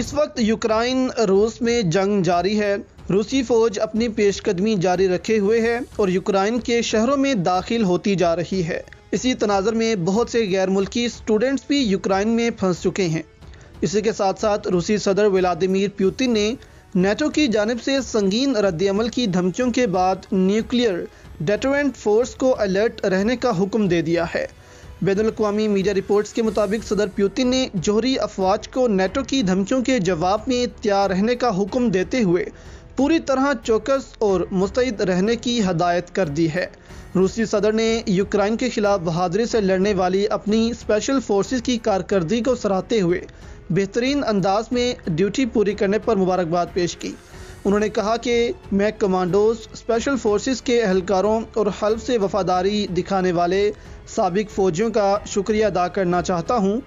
इस वक्त यूक्राइन रूस में जंग जारी है रूसी फौज अपनी पेशकदमी जारी रखे हुए है और यूक्राइन के शहरों में दाखिल होती जा रही है इसी तनाजर में बहुत से गैर मुल्की स्टूडेंट्स भी यूक्राइन में फंस चुके हैं इसी के साथ साथ रूसी सदर व्लादिमिर प्यूतिन ने नेटो की जानब से संगीन रद्दमल की धमकियों के बाद न्यूक्लियर डेटोरेंट फोर्स को अलर्ट रहने का हुक्म दे दिया है बैन अवी मीडिया रिपोर्ट्स के मुताबिक सदर प्यूतिन ने जोहरी अफवाज को नेटो की धमकियों के जवाब में तैयार रहने का हुक्म देते हुए पूरी तरह चौकस और मुस्तैद रहने की हदायत कर दी है रूसी सदर ने यूक्रेन के खिलाफ बहादरी से लड़ने वाली अपनी स्पेशल फोर्सेस की कारकर्दगी को सराहते हुए बेहतरीन अंदाज में ड्यूटी पूरी करने पर मुबारकबाद पेश की उन्होंने कहा कि मैं कमांडोज स्पेशल फोर्सेस के अहलकारों और हल्फ से वफादारी दिखाने वाले सबक फ़ौजियों का शुक्रिया अदा करना चाहता हूँ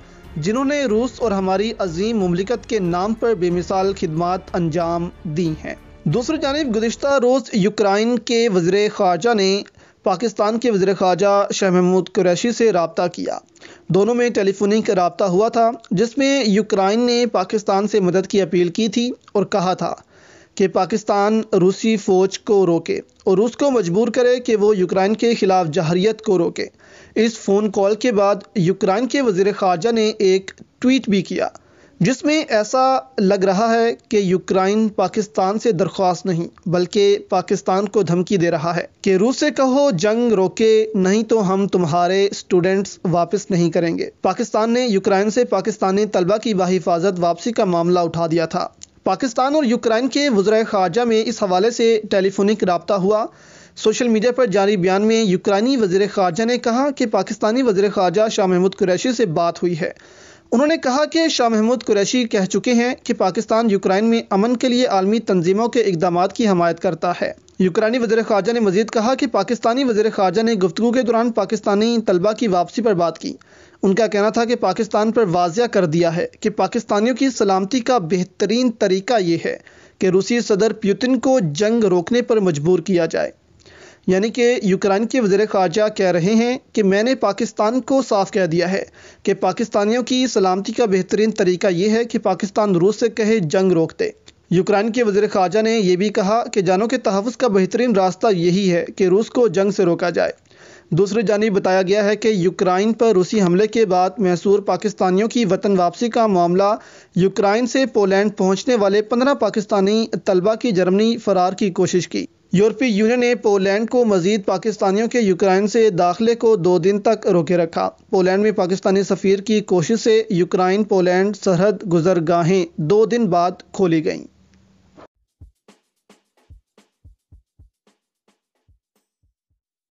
जिन्होंने रूस और हमारी अजीम ममलिकत के नाम पर बेमिसाल खदमात अंजाम दी हैं दूसरी जानब गुज्त रोज़ यूक्राइन के वज़र ख़ारजा ने पाकिस्तान के वज़र ख़ारजा शाह महमूद कुरैशी से रबता किया दोनों में टेलीफोनिक रबता हुआ था जिसमें यूक्राइन ने पाकिस्तान से मदद की अपील की थी और कहा था कि पाकिस्तान रूसी फ़ौज को रोके और रूस को मजबूर करे कि वो यूक्रेन के ख़िलाफ़ जहरीत को रोके इस फ़ोन कॉल के बाद यूक्रेन के वजीर खारजा ने एक ट्वीट भी किया जिसमें ऐसा लग रहा है कि यूक्रेन पाकिस्तान से दरख्वास्त नहीं बल्कि पाकिस्तान को धमकी दे रहा है कि रूस से कहो जंग रोके नहीं तो हम तुम्हारे स्टूडेंट्स वापस नहीं करेंगे पाकिस्तान ने यूक्रेन से पाकिस्तानी तलबा की बाहिफाजत वापसी का मामला उठा दिया था पाकिस्तान और यूक्रेन के वज्र खारजा में इस हवाले से टेलीफोनिक रबता हुआ सोशल मीडिया पर जारी बयान में यूक्रानी वजीर खारजा ने कहा कि पाकिस्तानी वजीर खारजा शाह महमूद कुरैशी से बात हुई है उन्होंने कहा कि शाह महमूद कुरैशी कह चुके हैं कि पाकिस्तान यूक्राइन में अमन के लिए आलमी तंजीमों के इकदाम की हमायत करता है यूक्रानी वजर खारजा ने मजीद कहा कि पाकिस्तानी वजर खारजा ने गुफ्तु के दौरान पाकिस्तानी तलबा की वापसी पर बात की उनका कहना था कि पाकिस्तान पर वाजिया कर दिया है कि पाकिस्तानियों की सलामती का बेहतरीन तरीका ये है कि रूसी सदर प्यूतिन को जंग रोकने पर मजबूर किया जाए यानी कि यूक्राइन के वजर खारजा कह रहे हैं कि मैंने पाकिस्तान को साफ कह दिया है कि पाकिस्तानियों की सलामती का बेहतरीन तरीका यह है कि पाकिस्तान रूस से कहे जंग रोक दे यूक्रेन के वजीर खारजा ने यह भी कहा कि जानों के तहफ़ का बेहतरीन रास्ता यही है कि रूस को जंग से रोका जाए दूसरी जानी बताया गया है कि यूक्रेन पर रूसी हमले के बाद मैसूर पाकिस्तानियों की वतन वापसी का मामला यूक्रेन से पोलैंड पहुंचने वाले पंद्रह पाकिस्तानी तलबा की जर्मनी फरार की कोशिश की यूरोपीय यूनियन ने पोलैंड को मजीद पाकिस्तानियों के यूक्रेन से दाखिले को दो दिन तक रोके रखा पोलैंड में पाकिस्तानी सफ़ीर की कोशिश से यूक्रेन पोलैंड सरहद गुजरगाहें दो दिन बाद खोली गईं